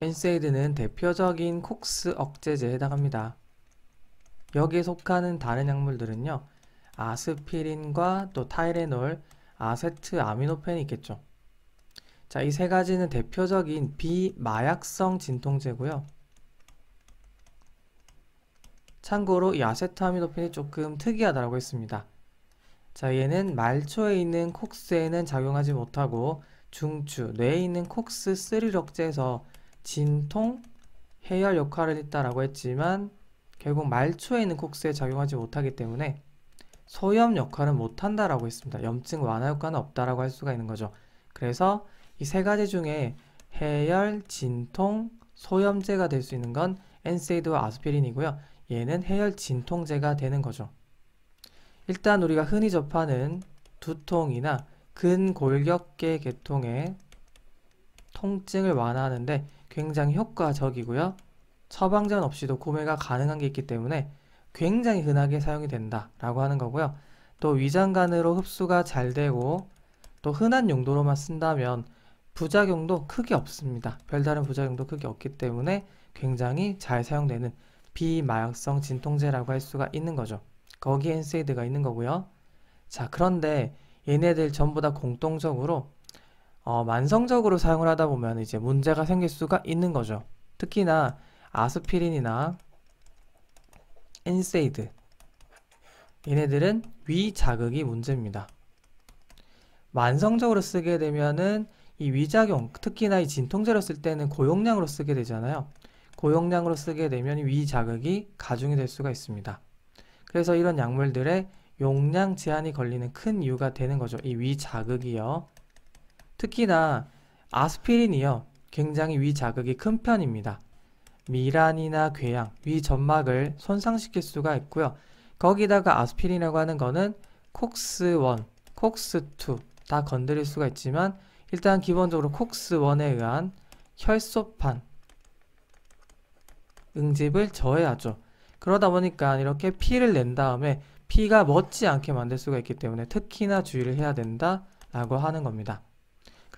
엔세이드는 대표적인 콕스 억제제에 해당합니다. 여기에 속하는 다른 약물들은요. 아스피린과 또 타이레놀, 아세트 아미노펜이 있겠죠. 자, 이 세 가지는 대표적인 비마약성 진통제고요. 참고로 이 아세트아미노펜이 조금 특이하다고 했습니다. 자, 얘는 말초에 있는 콕스에는 작용하지 못하고 중추, 뇌에 있는 콕스 3를 억제에서 진통, 해열 역할을 했다라고 했지만 결국 말초에 있는 콕스에 작용하지 못하기 때문에 소염 역할은 못한다라고 했습니다. 염증 완화 효과는 없다라고 할 수가 있는 거죠. 그래서 이 세 가지 중에 해열, 진통, 소염제가 될 수 있는 건 엔세이드와 아스피린이고요. 얘는 해열 진통제가 되는 거죠. 일단 우리가 흔히 접하는 두통이나 근골격계 계통의 통증을 완화하는데 굉장히 효과적이고요. 처방전 없이도 구매가 가능한 게 있기 때문에 굉장히 흔하게 사용이 된다라고 하는 거고요. 또 위장관으로 흡수가 잘 되고 또 흔한 용도로만 쓴다면 부작용도 크게 없습니다. 별다른 부작용도 크게 없기 때문에 굉장히 잘 사용되는 비마약성 진통제라고 할 수가 있는 거죠. 거기에 n 세이드가 있는 거고요. 자, 그런데 얘네들 전부 다 공통적으로 어, 만성적으로 사용을 하다 보면 이제 문제가 생길 수가 있는 거죠. 특히나 아스피린이나 엔세이드 얘네들은 위 자극이 문제입니다. 만성적으로 쓰게 되면은 이 위작용, 특히나 이 진통제로 쓸 때는 고용량으로 쓰게 되잖아요. 고용량으로 쓰게 되면 위 자극이 가중이 될 수가 있습니다. 그래서 이런 약물들의 용량 제한이 걸리는 큰 이유가 되는 거죠. 이 위 자극이요. 특히나 아스피린이요. 굉장히 위 자극이 큰 편입니다. 미란이나 궤양, 위 점막을 손상시킬 수가 있고요. 거기다가 아스피린이라고 하는 거는 콕스1, 콕스2 다 건드릴 수가 있지만 일단 기본적으로 콕스1에 의한 혈소판 응집을 저해하죠. 그러다 보니까 이렇게 피를 낸 다음에 피가 멎지 않게 만들 수가 있기 때문에 특히나 주의를 해야 된다라고 하는 겁니다.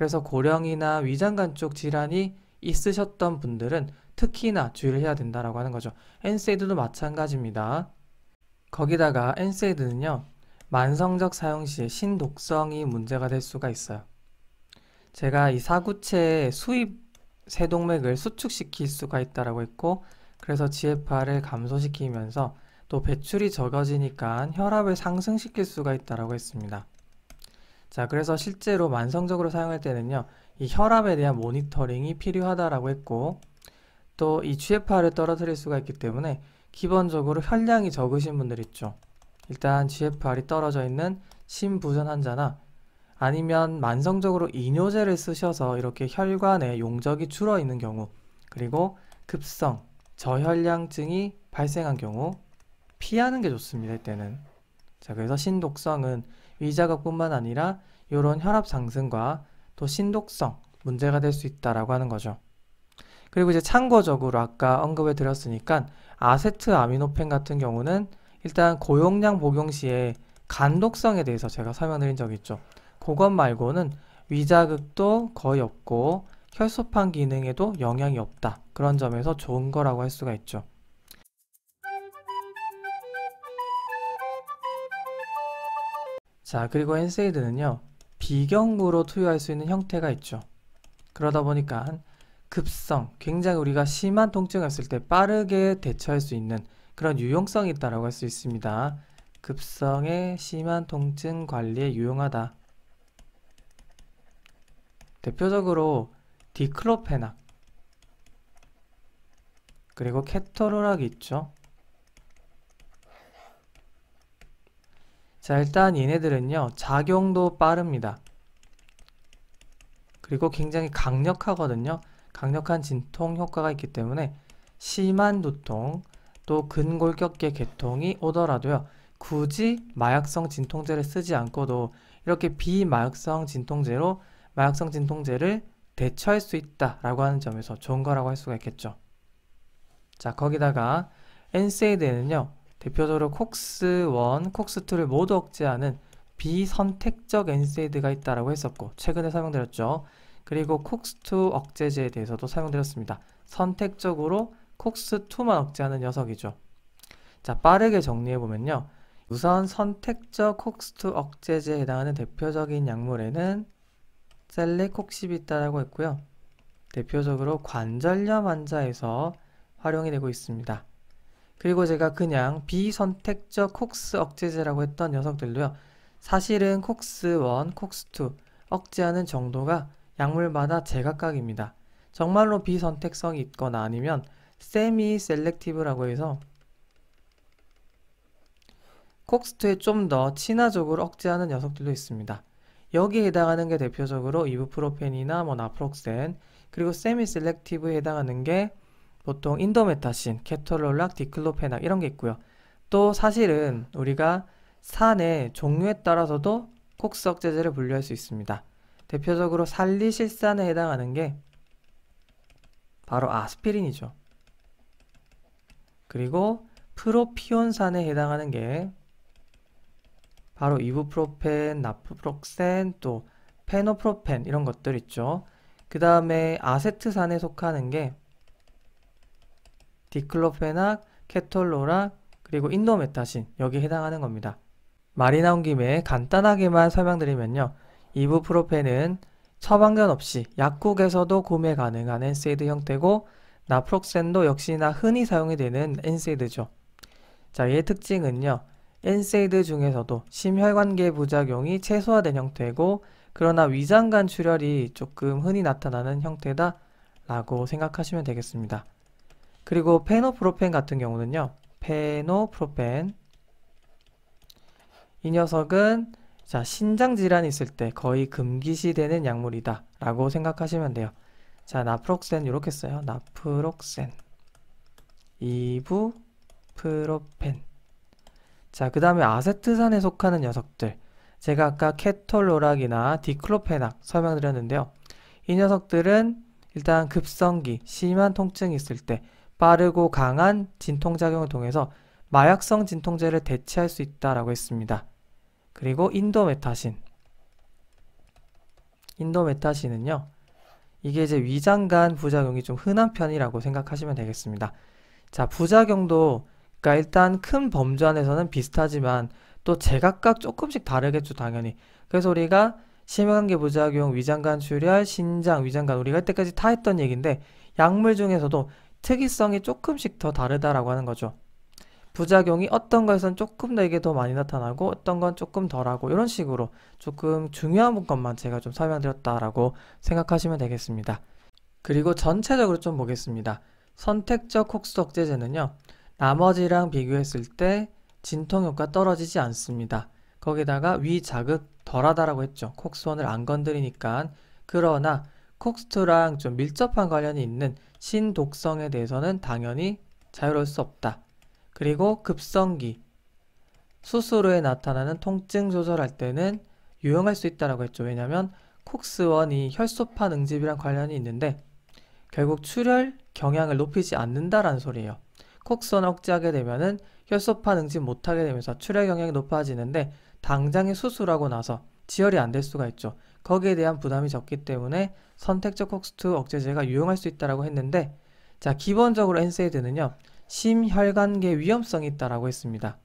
그래서 고령이나 위장관 쪽 질환이 있으셨던 분들은 특히나 주의를 해야 된다라고 하는 거죠. 엔세이드도 마찬가지입니다. 거기다가 엔세이드는요. 만성적 사용 시 신독성이 문제가 될 수가 있어요. 제가 이 사구체의 수입 세동맥을 수축시킬 수가 있다라고 했고 그래서 GFR을 감소시키면서 또 배출이 적어지니까 혈압을 상승시킬 수가 있다라고 했습니다. 자, 그래서 실제로 만성적으로 사용할 때는요, 이 혈압에 대한 모니터링이 필요하다라고 했고, 또 이 GFR을 떨어뜨릴 수가 있기 때문에 기본적으로 혈량이 적으신 분들 있죠. 일단 GFR이 떨어져 있는 심부전 환자나 아니면 만성적으로 이뇨제를 쓰셔서 이렇게 혈관에 용적이 줄어 있는 경우, 그리고 급성, 저혈량증이 발생한 경우 피하는 게 좋습니다. 이때는. 자, 그래서 신독성은 위자극뿐만 아니라 이런 혈압 상승과 또 신독성 문제가 될 수 있다라고 하는 거죠. 그리고 이제 참고적으로 아까 언급해 드렸으니까 아세트 아미노펜 같은 경우는 일단 고용량 복용 시에 간독성에 대해서 제가 설명드린 적이 있죠. 그것 말고는 위자극도 거의 없고 혈소판 기능에도 영향이 없다. 그런 점에서 좋은 거라고 할 수가 있죠. 자, 그리고 n 세이드는요 비경구로 투여할 수 있는 형태가 있죠. 그러다 보니까 급성, 굉장히 우리가 심한 통증이 있을 때 빠르게 대처할 수 있는 그런 유용성이 있다고 할 수 있습니다. 급성의 심한 통증 관리에 유용하다. 대표적으로 디클로페나 그리고 케토로락이 있죠. 자 일단 얘네들은요 작용도 빠릅니다 그리고 굉장히 강력하거든요 강력한 진통 효과가 있기 때문에 심한 두통 또 근골격계 개통이 오더라도요 굳이 마약성 진통제를 쓰지 않고도 이렇게 비마약성 진통제로 마약성 진통제를 대처할 수 있다라고 하는 점에서 좋은 거라고 할 수가 있겠죠. 자 거기다가 NSAID에는요 대표적으로 콕스1, 콕스2를 모두 억제하는 비선택적 NSAID가 있다라고 했었고 최근에 설명드렸죠. 그리고 콕스2 억제제에 대해서도 설명드렸습니다. 선택적으로 콕스2만 억제하는 녀석이죠. 자, 빠르게 정리해보면요. 우선 선택적 콕스2 억제제에 해당하는 대표적인 약물에는 셀레콕십이 있다라고 했고요. 대표적으로 관절염 환자에서 활용이 되고 있습니다. 그리고 제가 그냥 비선택적 콕스 억제제라고 했던 녀석들도요. 사실은 콕스1, 콕스2 억제하는 정도가 약물마다 제각각입니다. 정말로 비선택성이 있거나 아니면 세미 셀렉티브라고 해서 콕스2에좀 더 친화적으로 억제하는 녀석들도 있습니다. 여기에 해당하는 게 대표적으로 이브프로펜이나뭐 나프록센 그리고 세미 셀렉티브에 해당하는 게 보통 인도메타신, 케톨롤락, 디클로페낙 이런 게 있고요. 또 사실은 우리가 산의 종류에 따라서도 콕석제제를 분류할 수 있습니다. 대표적으로 살리실산에 해당하는 게 바로 아스피린이죠. 그리고 프로피온산에 해당하는 게 바로 이부프로펜, 나프록센, 또 페노프로펜 이런 것들 있죠. 그 다음에 아세트산에 속하는 게 디클로페낙, 케톨로락, 그리고 인도메타신 여기 에 해당하는 겁니다. 말이 나온 김에 간단하게만 설명드리면요. 이부프로펜은 처방전 없이 약국에서도 구매 가능한 엔세이드 형태고 나프록센도 역시나 흔히 사용이 되는 엔세이드죠. 자, 얘 특징은요. 엔세이드 중에서도 심혈관계 부작용이 최소화된 형태고 그러나 위장관 출혈이 조금 흔히 나타나는 형태다 라고 생각하시면 되겠습니다. 그리고 페노프로펜 같은 경우는요. 페노프로펜 이 녀석은 자 신장 질환이 있을 때 거의 금기시되는 약물이다 라고 생각하시면 돼요. 자 나프록센 이렇게 써요. 나프록센 이부프로펜 자 그 다음에 아세트산에 속하는 녀석들 제가 아까 케톨로락이나 디클로페낙 설명드렸는데요. 이 녀석들은 일단 급성기, 심한 통증이 있을 때 빠르고 강한 진통작용을 통해서 마약성 진통제를 대체할 수 있다라고 했습니다. 그리고 인도메타신. 인도메타신은요. 이게 이제 위장간 부작용이 좀 흔한 편이라고 생각하시면 되겠습니다. 자, 부작용도 그러니까 일단 큰 범주 안에서는 비슷하지만 또 제각각 조금씩 다르겠죠, 당연히. 그래서 우리가 심혈관계 부작용, 위장간 출혈, 신장, 위장간 우리가 이때까지 다 했던 얘기인데 약물 중에서도 특이성이 조금씩 더 다르다라고 하는 거죠. 부작용이 어떤 거에선 조금 더 이게 더 많이 나타나고 어떤 건 조금 덜하고 이런 식으로 조금 중요한 것만 제가 좀 설명드렸다라고 생각하시면 되겠습니다. 그리고 전체적으로 좀 보겠습니다. 선택적 콕수 억제제는요. 나머지랑 비교했을 때 진통 효과 떨어지지 않습니다. 거기다가 위 자극 덜하다라고 했죠. 콕수원을 안 건드리니까 그러나 콕스트랑좀 밀접한 관련이 있는 신독성에 대해서는 당연히 자유로울 수 없다. 그리고 급성기, 수술후에 나타나는 통증 조절할 때는 유용할 수 있다라고 했죠. 왜냐하면 콕스원이 혈소판 응집이랑 관련이 있는데 결국 출혈 경향을 높이지 않는다라는 소리예요. 콕스원 억제하게 되면은 혈소판 응집 못하게 되면서 출혈 경향이 높아지는데 당장에 수술하고 나서 지혈이 안 될 수가 있죠. 거기에 대한 부담이 적기 때문에 선택적 콕스트 억제제가 유용할 수 있다라고 했는데 자 기본적으로 NSAID는요 심혈관계 위험성이 있다라고 했습니다.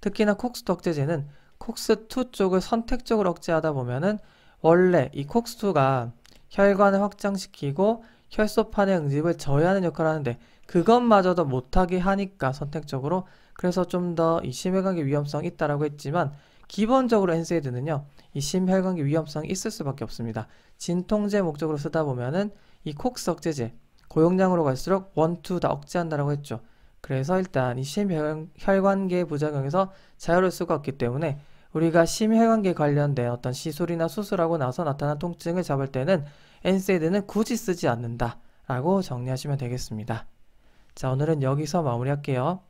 특히나 콕스트 억제제는 콕스2 쪽을 선택적으로 억제하다 보면은 원래 이 콕스2가 혈관을 확장시키고 혈소판의 응집을 저해하는 역할을 하는데 그것마저도 못하게 하니까 선택적으로 그래서 좀 더 이 심혈관계 위험성이 있다라고 했지만 기본적으로 n 세이드는요이 심혈관계 위험성이 있을 수밖에 없습니다. 진통제 목적으로 쓰다 보면은 이 콕스 억제제 고용량으로 갈수록 원투 다 억제한다라고 했죠. 그래서 일단 이 심혈관계 부작용에서 자유로울 수가 없기 때문에 우리가 심혈관계 관련된 어떤 시술이나 수술하고 나서 나타난 통증을 잡을 때는 n 세이드는 굳이 쓰지 않는다 라고 정리하시면 되겠습니다. 자 오늘은 여기서 마무리할게요.